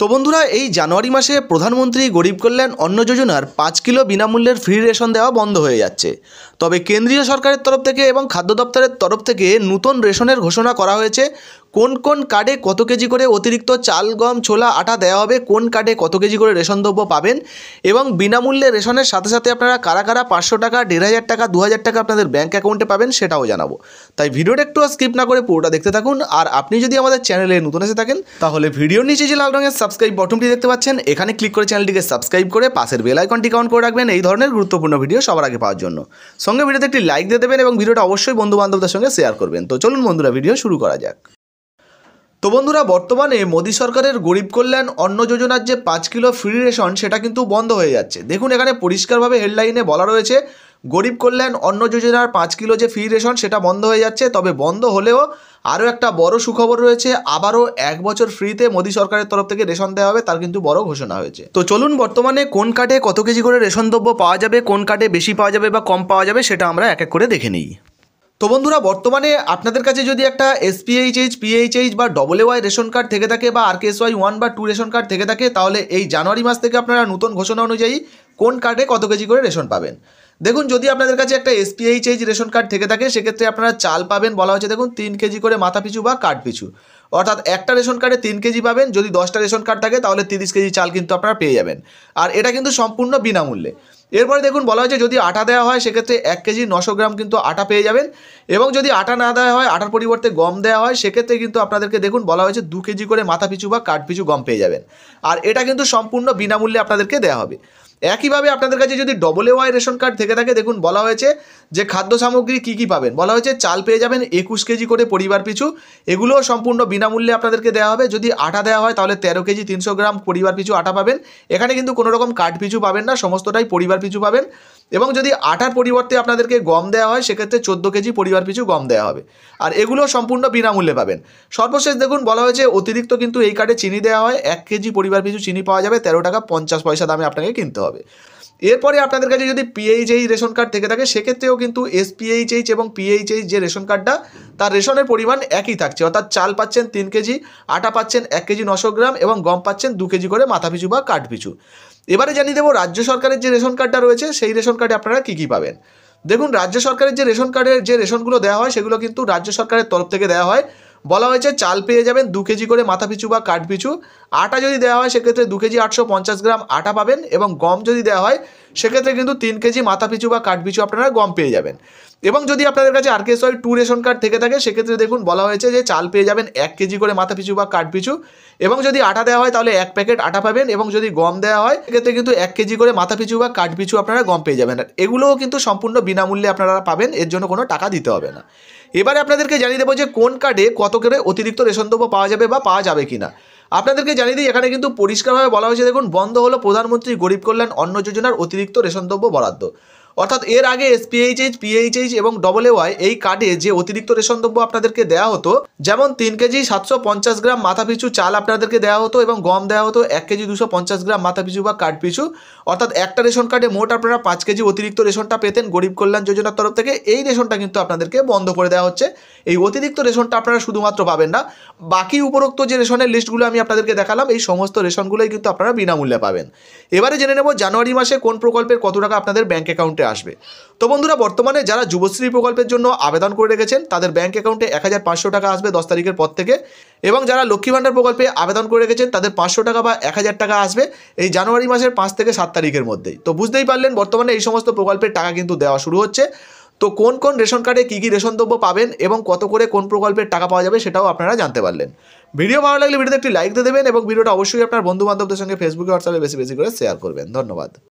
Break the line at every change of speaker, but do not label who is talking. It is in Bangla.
তো বন্ধুরা এই জানুয়ারি মাসে প্রধানমন্ত্রী গরিব কল্যাণ অন্ন যোজনার পাঁচ কিলো বিনামূল্যের ফ্রি রেশন দেওয়া বন্ধ হয়ে যাচ্ছে তবে কেন্দ্রীয় সরকারের তরফ থেকে এবং খাদ্য দপ্তরের তরফ থেকে নতুন রেশনের ঘোষণা করা হয়েছে কোন কোন কার্ডে কত কেজি করে অতিরিক্ত চাল গম ছোলা আটা দেওয়া হবে কোন কার্ডে কত কেজি করে রেশন দ্রব্য পাবেন এবং বিনামূল্যে রেশনের সাথে সাথে আপনারা কারা কারা পাঁচশো টাকা দেড় হাজার টাকা দু হাজার টাকা আপনাদের ব্যাঙ্ক অ্যাকাউন্টে পাবেন সেটাও জানাবো তাই ভিডিওটা একটু স্কিপ না করে পুরোটা দেখতে থাকুন আর আপনি যদি আমাদের চ্যানেলে নতুন এসে থাকেন তাহলে ভিডিওর নিচে যে লাল রঙের সাবস্ক্রাইব বটনটি দেখতে পাচ্ছেন এখানে ক্লিক করে চ্যানেলটিকে সাবস্ক্রাইব করে পাশের বেল আইকনটি কাউন্ট করে রাখবেন এই ধরনের গুরুত্বপূর্ণ ভিডিও সবার আগে পাওয়ার জন্য সঙ্গে ভিডিওতে একটি লাইক দিয়ে দেবেন এবং ভিডিওটা অবশ্যই বন্ধু বান্ধবদের সঙ্গে শেয়ার করবেন তো চলুন বন্ধুরা ভিডিও শুরু করা যাক তো বন্ধুরা বর্তমানে মোদী সরকারের গরিব কল্যাণ অন্ন যোজনার যে পাঁচ কিলো ফ্রি রেশন সেটা কিন্তু বন্ধ হয়ে যাচ্ছে দেখুন এখানে পরিষ্কারভাবে হেডলাইনে বলা রয়েছে গরিব কল্যাণ অন্ন যোজনার পাঁচ কিলো যে ফ্রি রেশন সেটা বন্ধ হয়ে যাচ্ছে তবে বন্ধ হলেও আরও একটা বড় সুখবর রয়েছে আবারও এক বছর ফ্রিতে মোদী সরকারের তরফ থেকে রেশন দেওয়া হবে তার কিন্তু বড় ঘোষণা হয়েছে তো চলুন বর্তমানে কোন কার্ডে কত কেজি করে রেশন দ্রব্য পাওয়া যাবে কোন কার্ডে বেশি পাওয়া যাবে বা কম পাওয়া যাবে সেটা আমরা এক এক করে দেখে নিই তো বন্ধুরা বর্তমানে আপনাদের কাছে যদি একটা এসপিএইচএইচ পিএইচএইচ বা ডবল ওয়াই রেশন কার্ড থেকে থাকে বা আর আরকেএস ওয়াই ওয়ান বা টু রেশন কার্ড থেকে থাকে তাহলে এই জানুয়ারি মাস থেকে আপনারা নতুন ঘোষণা অনুযায়ী কোন কার্ডে কত কেজি করে রেশন পাবেন দেখুন যদি আপনাদের কাছে একটা এসপিএইচএইচ রেশন কার্ড থেকে থাকে সেক্ষেত্রে আপনারা চাল পাবেন বলা হচ্ছে দেখুন তিন কেজি করে মাথা পিছু বা কার্ড পিছু অর্থাৎ একটা রেশন কার্ডে তিন কেজি পাবেন যদি দশটা রেশন কার্ড থাকে তাহলে তিরিশ কেজি চাল কিন্তু আপনারা পেয়ে যাবেন আর এটা কিন্তু সম্পূর্ণ বিনামূল্যে এরপরে দেখুন বলা হয়েছে যদি আটা দেওয়া হয় সেক্ষেত্রে এক কেজি নশো গ্রাম কিন্তু আটা পেয়ে যাবেন এবং যদি আটা না দেওয়া হয় আটার পরিবর্তে গম দেওয়া হয় সেক্ষেত্রে কিন্তু আপনাদেরকে দেখুন বলা হয়েছে দু কেজি করে মাথা পিছু বা কাঠ পিছু গম পেয়ে যাবেন আর এটা কিন্তু সম্পূর্ণ বিনামূল্যে আপনাদেরকে দেওয়া হবে একইভাবে আপনাদের কাছে যদি ডবল ওয়াই রেশন কার্ড থেকে থাকে দেখুন বলা হয়েছে যে খাদ্য সামগ্রী কী কী পাবেন বলা হয়েছে চাল পেয়ে যাবেন একুশ কেজি করে পরিবার পিছু এগুলোও সম্পূর্ণ বিনামূল্যে আপনাদেরকে দেওয়া হবে যদি আটা দেওয়া হয় তাহলে তেরো কেজি তিনশো গ্রাম পরিবার পিছু আটা পাবেন এখানে কিন্তু কোনো রকম কাঠ পিছু পাবেন না সমস্তটাই পরিবার পিছু পাবেন এবং যদি আটার পরিবর্তে আপনাদেরকে গম দেওয়া হয় সেক্ষেত্রে চোদ্দো কেজি পরিবার পিছু গম দেওয়া হবে আর এগুলো সম্পূর্ণ বিনামূল্যে পাবেন সর্বশেষ দেখুন বলা হয়েছে অতিরিক্ত কিন্তু এই কার্ডে চিনি দেওয়া হয় এক কেজি পরিবার পিছু চিনি পাওয়া যাবে তেরো টাকা পঞ্চাশ পয়সা দামে আপনাকে কিনতে হবে এরপরে আপনাদের কাছে যদি পিএইচএই রেশন কার্ড থেকে থাকে সেক্ষেত্রেও কিন্তু এসপিএইচএইচ এবং পিএইচএইচ যে রেশন কার্ডটা তার রেশনের পরিমাণ একই থাকছে অর্থাৎ চাল পাচ্ছেন তিন কেজি আটা পাচ্ছেন এক কেজি নশো গ্রাম এবং গম পাচ্ছেন দু কেজি করে মাথা পিছু বা কাঠ পিছু এবারে জানিয়ে দেবো রাজ্য সরকারের যে রেশন কার্ডটা রয়েছে সেই রেশন কার্ডে আপনারা কী কী পাবেন দেখুন রাজ্য সরকারের যে রেশন কার্ডের যে রেশনগুলো দেওয়া হয় সেগুলো কিন্তু রাজ্য সরকারের তরফ থেকে দেওয়া হয় বলা হয়েছে চাল পেয়ে যাবেন দু কেজি করে মাথা পিছু বা কাঠ পিছু আটা যদি দেওয়া হয় সেক্ষেত্রে দু কেজি আটশো পঞ্চাশ গ্রাম আটা পাবেন এবং গম যদি দেওয়া হয় সেক্ষেত্রে কিন্তু তিন কেজি মাথা পিছু বা কাঠ পিছু আপনারা গম পেয়ে যাবেন এবং যদি আপনাদের কাছে R KS two ration card থেকে থাকে সেক্ষেত্রে দেখুন বলা হয়েছে যে চাল পেয়ে যাবেন এক কেজি করে মাথা পিছু বা কাঠ পিছু এবং যদি আটা দেওয়া হয় তাহলে এক প্যাকেট আটা পাবেন এবং যদি গম দেওয়া হয় সেক্ষেত্রে কিন্তু এক কেজি করে মাথা পিছু বা কাঠ পিছু আপনারা গম পেয়ে যাবেন আর এগুলোও কিন্তু সম্পূর্ণ বিনামূল্যে আপনারা পাবেন এর জন্য কোনো টাকা দিতে হবে না এবারে আপনাদেরকে জানিয়ে দেবো যে কোন কার্ডে কত করে অতিরিক্ত রেশন দ্রব্য পাওয়া যাবে বা পাওয়া যাবে কিনা আপনাদেরকে জানিয়ে দিই এখানে কিন্তু পরিষ্কারভাবে বলা হয়েছে দেখুন বন্ধ হলো প্রধানমন্ত্রী গরিব কল্যাণ অন্ন যোজনার অতিরিক্ত রেশন দ্রব্য বরাদ্দ অর্থাৎ এর আগে এসপিএইচএইচ পিএইচএইচ এবং ডবল ওয়াই এই কার্ডে যে অতিরিক্ত রেশন দ্রব্য আপনাদেরকে দেওয়া হতো যেমন তিন কেজি সাতশো পঞ্চাশ গ্রাম মাথাপিছু চাল আপনাদেরকে দেওয়া হতো এবং গম দেওয়া হতো এক কেজি দুশো পঞ্চাশ গ্রাম মাথাপিছু বা কার্ড পিছু অর্থাৎ একটা রেশন কার্ডে মোট আপনারা পাঁচ কেজি অতিরিক্ত রেশনটা পেতেন গরিব কল্যাণ যোজনার তরফ থেকে এই রেশনটা কিন্তু আপনাদেরকে বন্ধ করে দেওয়া হচ্ছে এই অতিরিক্ত রেশনটা আপনারা শুধুমাত্র পাবেন না বাকি উপরোক্ত যে রেশনের লিস্টগুলো আমি আপনাদেরকে দেখালাম এই সমস্ত রেশনগুলোই কিন্তু আপনারা বিনামূল্যে পাবেন এবারে জেনে নেব জানুয়ারি মাসে কোন প্রকল্পের কত টাকা আপনাদের ব্যাঙ্ক অ্যাকাউন্টে ক্ষেত্রে আসবে তো বন্ধুরা বর্তমানে যারা যুবশ্রী প্রকল্পের জন্য আবেদন করে রেখেছেন তাদের ব্যাঙ্ক অ্যাকাউন্টে এক টাকা আসবে দশ তারিখের পর থেকে এবং যারা লক্ষ্মী ভাণ্ডার প্রকল্পে আবেদন করে রেখেছেন তাদের পাঁচশো টাকা বা এক টাকা আসবে এই জানুয়ারি মাসের পাঁচ থেকে সাত তারিখের মধ্যেই তো বুঝতেই পারলেন বর্তমানে এই সমস্ত প্রকল্পের টাকা কিন্তু দেওয়া শুরু হচ্ছে তো কোন কোন রেশন কার্ডে কী কী রেশন দ্রব্য পাবেন এবং কত করে কোন প্রকল্পের টাকা পাওয়া যাবে সেটাও আপনারা জানতে পারলেন ভিডিও ভালো লাগলে ভিডিওতে একটি লাইক দিয়ে দেবেন এবং ভিডিওটা অবশ্যই আপনার বন্ধু বান্ধবদের সঙ্গে ফেসবুকে হোয়াটসঅ্যাপে বেশি বেশি করে শেয়ার করবেন ধন্যবাদ